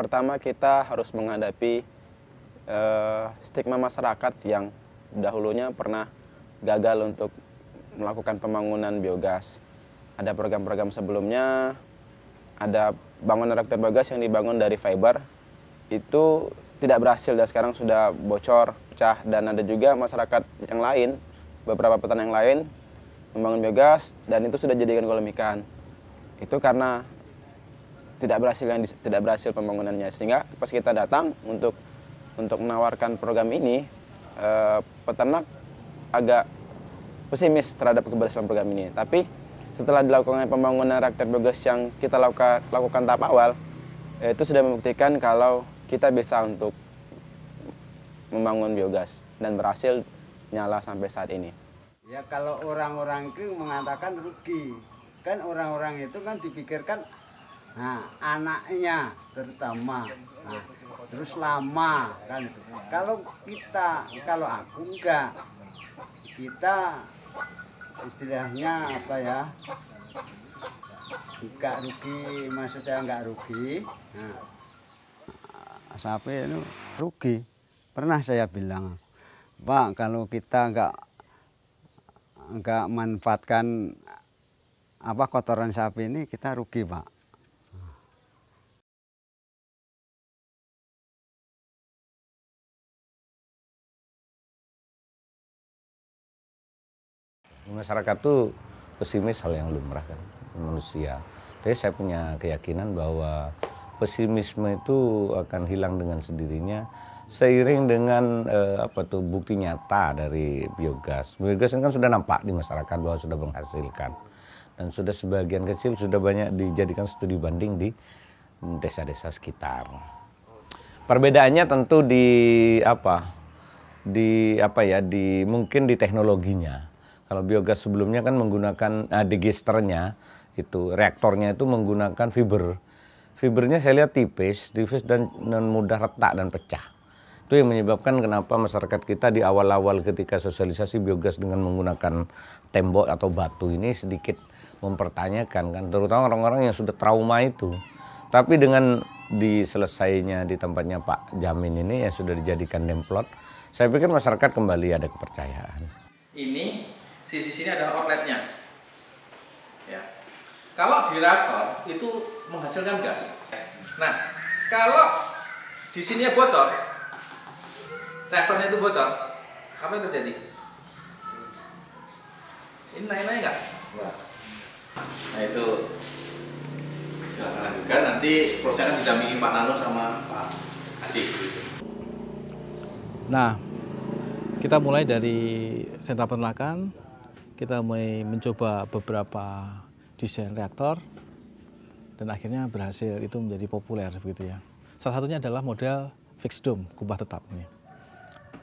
pertama kita harus menghadapi uh, stigma masyarakat yang dahulunya pernah gagal untuk melakukan pembangunan biogas. Ada program-program sebelumnya, ada bangunan reaktor biogas yang dibangun dari fiber, itu tidak berhasil dan sekarang sudah bocor, pecah, dan ada juga masyarakat yang lain, beberapa petani yang lain, membangun biogas, dan itu sudah jadikan kolam ikan. Itu karena tidak berhasil yang tidak berhasil pembangunannya sehingga pas kita datang untuk untuk menawarkan program ini eh, peternak agak pesimis terhadap keberhasilan program ini tapi setelah dilakukan pembangunan reaktor biogas yang kita lakukan lakukan tahap awal eh, itu sudah membuktikan kalau kita bisa untuk membangun biogas dan berhasil nyala sampai saat ini. Ya kalau orang-orang itu mengatakan rugi, kan orang-orang itu kan dipikirkan nah, anaknya terutama nah, terus lama kan kalau kita kalau aku enggak kita istilahnya apa ya enggak rugi maksud saya enggak rugi nah, sampai itu rugi pernah saya bilang Pak kalau kita enggak enggak manfaatkan apa kotoran sapi ini kita rugi Pak Masyarakat tuh pesimis hal yang lumrah kan manusia. tapi saya punya keyakinan bahwa pesimisme itu akan hilang dengan sendirinya seiring dengan eh, apa tuh bukti nyata dari biogas. Biogas ini kan sudah nampak di masyarakat bahwa sudah menghasilkan dan sudah sebagian kecil sudah banyak dijadikan studi banding di desa-desa sekitar. Perbedaannya tentu di apa? Di apa ya? Di mungkin di teknologinya. Kalau biogas sebelumnya kan menggunakan uh, eh, digesternya itu reaktornya itu menggunakan fiber. Fibernya saya lihat tipis, tipis dan, dan mudah retak dan pecah. Itu yang menyebabkan kenapa masyarakat kita di awal-awal ketika sosialisasi biogas dengan menggunakan tembok atau batu ini sedikit mempertanyakan kan, terutama orang-orang yang sudah trauma itu. Tapi dengan diselesainya di tempatnya Pak Jamin ini yang sudah dijadikan demplot, saya pikir masyarakat kembali ada kepercayaan. Ini sisi sini adalah outletnya. Ya. Kalau di reaktor itu menghasilkan gas. Nah, kalau di sini bocor, reaktornya itu bocor, apa yang terjadi? Ini naik-naik nggak? Nah itu silakan lanjutkan nanti prosesnya didampingi Pak Nano sama Pak Adi. Nah, kita mulai dari sentra peternakan kita mulai mencoba beberapa desain reaktor dan akhirnya berhasil itu menjadi populer begitu ya. Salah satunya adalah model fixed dome, kubah tetap. ini.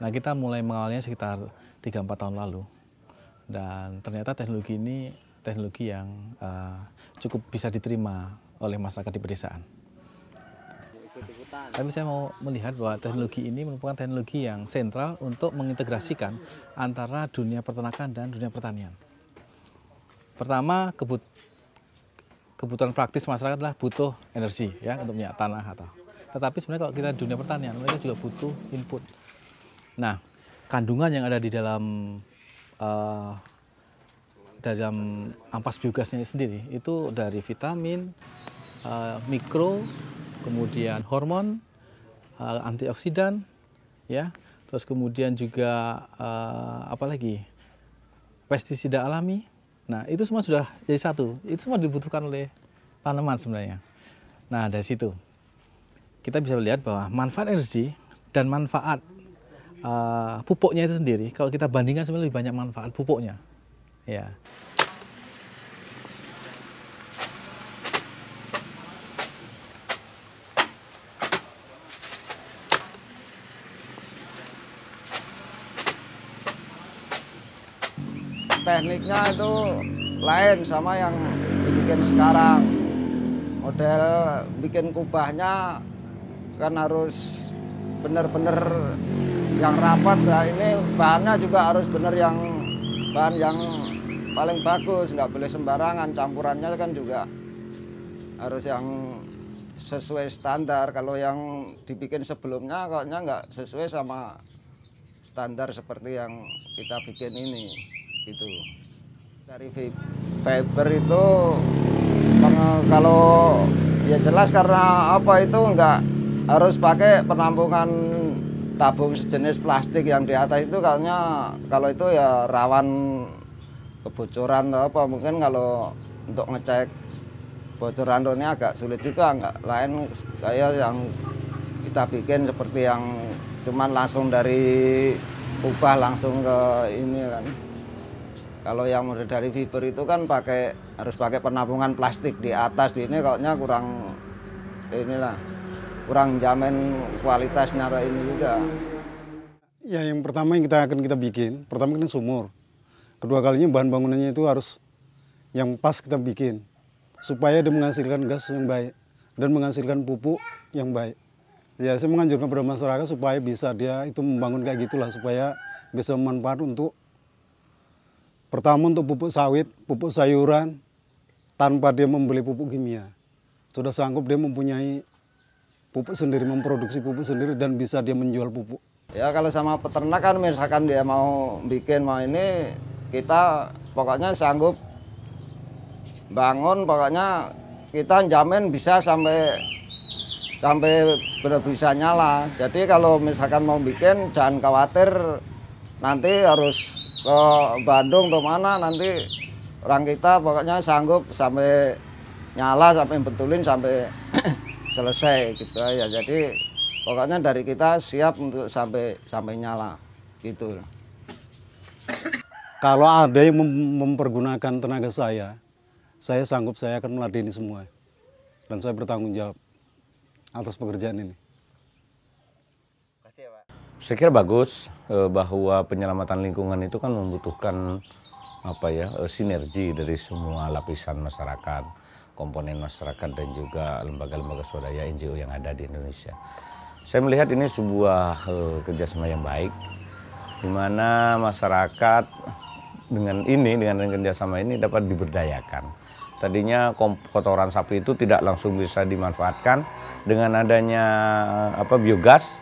Nah kita mulai mengawalnya sekitar 3-4 tahun lalu dan ternyata teknologi ini teknologi yang uh, cukup bisa diterima oleh masyarakat di pedesaan. Tapi saya mau melihat bahwa teknologi ini merupakan teknologi yang sentral untuk mengintegrasikan antara dunia peternakan dan dunia pertanian. Pertama, kebut kebutuhan praktis masyarakat adalah butuh energi ya untuk minyak tanah atau. Tetapi sebenarnya kalau kita dunia pertanian, mereka juga butuh input. Nah, kandungan yang ada di dalam uh, dalam ampas biogasnya sendiri itu dari vitamin, uh, mikro, kemudian hormon, eh, antioksidan, ya, terus kemudian juga eh, apa lagi, pestisida alami. Nah itu semua sudah jadi satu. Itu semua dibutuhkan oleh tanaman sebenarnya. Nah dari situ kita bisa melihat bahwa manfaat energi dan manfaat uh, pupuknya itu sendiri kalau kita bandingkan sebenarnya lebih banyak manfaat pupuknya ya tekniknya itu lain sama yang dibikin sekarang model bikin kubahnya kan harus bener-bener yang rapat nah ini bahannya juga harus bener yang bahan yang paling bagus nggak boleh sembarangan campurannya kan juga harus yang sesuai standar kalau yang dibikin sebelumnya kayaknya nggak sesuai sama standar seperti yang kita bikin ini gitu dari fiber itu kalau ya jelas karena apa itu enggak harus pakai penampungan tabung sejenis plastik yang di atas itu karena kalau itu ya rawan kebocoran atau apa mungkin kalau untuk ngecek bocoran ini agak sulit juga enggak lain saya yang kita bikin seperti yang cuman langsung dari ubah langsung ke ini kan kalau yang model dari fiber itu kan pakai harus pakai penampungan plastik di atas di ini kayaknya kurang inilah kurang jamin kualitas nyara ini juga. Ya yang pertama yang kita akan kita bikin, pertama ini kan sumur. Kedua kalinya bahan bangunannya itu harus yang pas kita bikin supaya dia menghasilkan gas yang baik dan menghasilkan pupuk yang baik. Ya saya menganjurkan pada masyarakat supaya bisa dia itu membangun kayak gitulah supaya bisa manfaat untuk Pertama untuk pupuk sawit, pupuk sayuran, tanpa dia membeli pupuk kimia. Sudah sanggup dia mempunyai pupuk sendiri, memproduksi pupuk sendiri dan bisa dia menjual pupuk. Ya kalau sama peternak kan misalkan dia mau bikin mau ini, kita pokoknya sanggup bangun, pokoknya kita jamin bisa sampai sampai benar bisa nyala. Jadi kalau misalkan mau bikin jangan khawatir nanti harus ke Bandung atau mana nanti orang kita pokoknya sanggup sampai nyala sampai betulin sampai selesai gitu ya jadi pokoknya dari kita siap untuk sampai sampai nyala gitu kalau ada yang mem mempergunakan tenaga saya saya sanggup saya akan meladeni semua dan saya bertanggung jawab atas pekerjaan ini saya kira bagus eh, bahwa penyelamatan lingkungan itu kan membutuhkan apa ya eh, sinergi dari semua lapisan masyarakat, komponen masyarakat dan juga lembaga-lembaga swadaya NGO yang ada di Indonesia. Saya melihat ini sebuah eh, kerjasama yang baik, di mana masyarakat dengan ini dengan kerjasama ini dapat diberdayakan. Tadinya kotoran sapi itu tidak langsung bisa dimanfaatkan dengan adanya apa biogas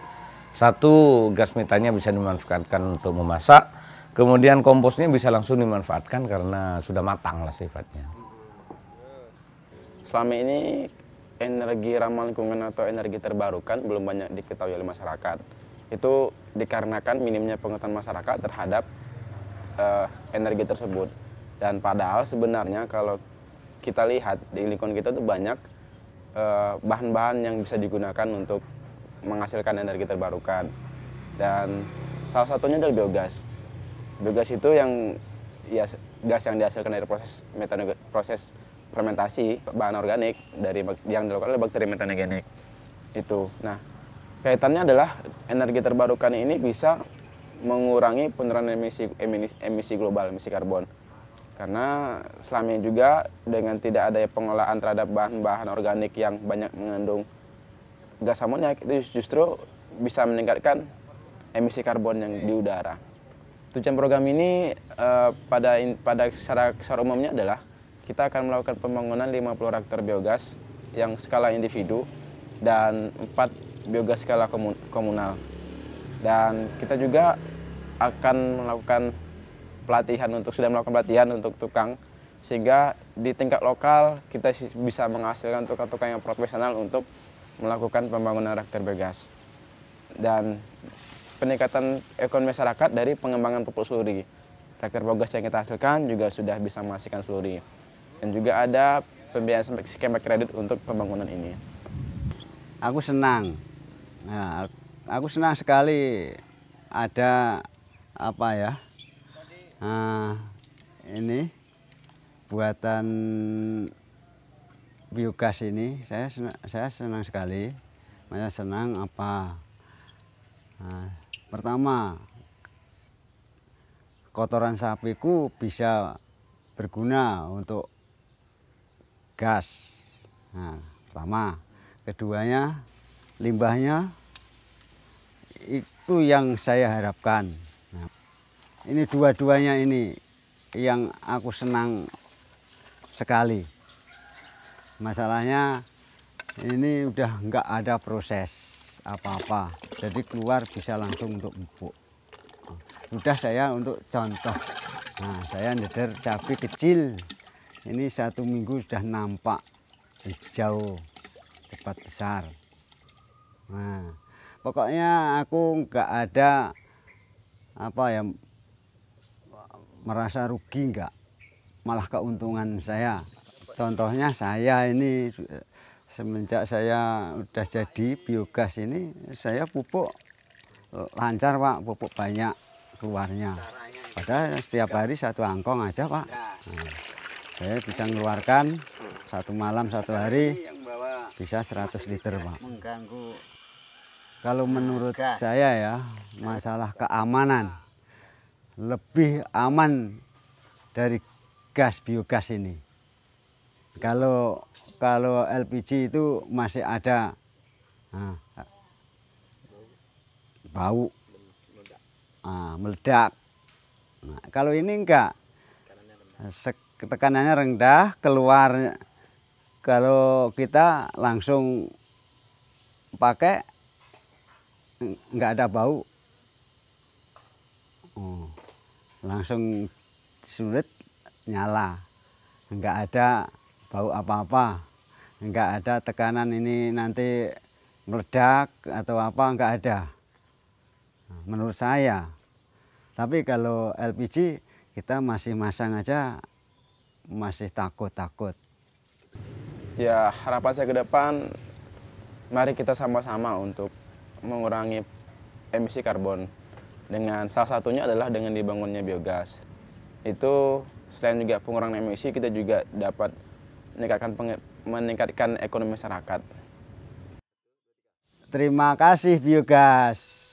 satu, gas metanya bisa dimanfaatkan untuk memasak. Kemudian komposnya bisa langsung dimanfaatkan karena sudah matang lah sifatnya. Selama ini energi ramah lingkungan atau energi terbarukan belum banyak diketahui oleh masyarakat. Itu dikarenakan minimnya pengetahuan masyarakat terhadap uh, energi tersebut. Dan padahal sebenarnya kalau kita lihat di lingkungan kita itu banyak eh, bahan-bahan uh, bahan -bahan yang bisa digunakan untuk menghasilkan energi terbarukan. Dan salah satunya adalah biogas. Biogas itu yang ya gas yang dihasilkan dari proses metano, proses fermentasi bahan organik dari yang dilakukan oleh bakteri metanogenik. Itu. Nah, kaitannya adalah energi terbarukan ini bisa mengurangi penurunan emisi emisi global, emisi karbon. Karena selama ini juga dengan tidak adanya pengolahan terhadap bahan-bahan organik yang banyak mengandung gas amonia itu justru bisa meningkatkan emisi karbon yang di udara. Tujuan program ini uh, pada in, pada secara, secara umumnya adalah kita akan melakukan pembangunan 50 reaktor biogas yang skala individu dan 4 biogas skala komunal. Dan kita juga akan melakukan pelatihan untuk sudah melakukan pelatihan untuk tukang sehingga di tingkat lokal kita bisa menghasilkan tukang-tukang yang profesional untuk melakukan pembangunan reaktor biogas dan peningkatan ekonomi masyarakat dari pengembangan pupuk seluri. Reaktor biogas yang kita hasilkan juga sudah bisa menghasilkan seluri. Dan juga ada pembiayaan skema kredit untuk pembangunan ini. Aku senang. Nah, aku senang sekali ada apa ya? Nah, ini buatan biogas ini saya senang, saya senang sekali. Saya senang apa? Nah, pertama kotoran sapiku bisa berguna untuk gas. Nah, pertama, keduanya limbahnya itu yang saya harapkan. Nah, ini dua-duanya ini yang aku senang sekali masalahnya ini udah nggak ada proses apa-apa jadi keluar bisa langsung untuk empuk udah saya untuk contoh nah saya neder cabai kecil ini satu minggu sudah nampak hijau cepat besar nah pokoknya aku nggak ada apa ya merasa rugi nggak malah keuntungan saya Contohnya saya ini semenjak saya udah jadi biogas ini saya pupuk eh, lancar pak, pupuk banyak keluarnya. Padahal setiap hari satu angkong aja pak. Nah, saya bisa mengeluarkan satu malam satu hari bisa 100 liter pak. Kalau menurut saya ya masalah keamanan lebih aman dari gas biogas ini. Kalau kalau LPG itu masih ada nah, bau ah, meledak. Nah, kalau ini enggak tekanannya rendah keluar kalau kita langsung pakai nggak ada bau oh, langsung sulit nyala nggak ada bau apa-apa. Enggak ada tekanan ini nanti meledak atau apa, enggak ada. Menurut saya. Tapi kalau LPG kita masih masang aja masih takut-takut. Ya harapan saya ke depan, mari kita sama-sama untuk mengurangi emisi karbon. Dengan salah satunya adalah dengan dibangunnya biogas. Itu selain juga pengurangan emisi, kita juga dapat meningkatkan meningkatkan ekonomi masyarakat. Terima kasih Biogas.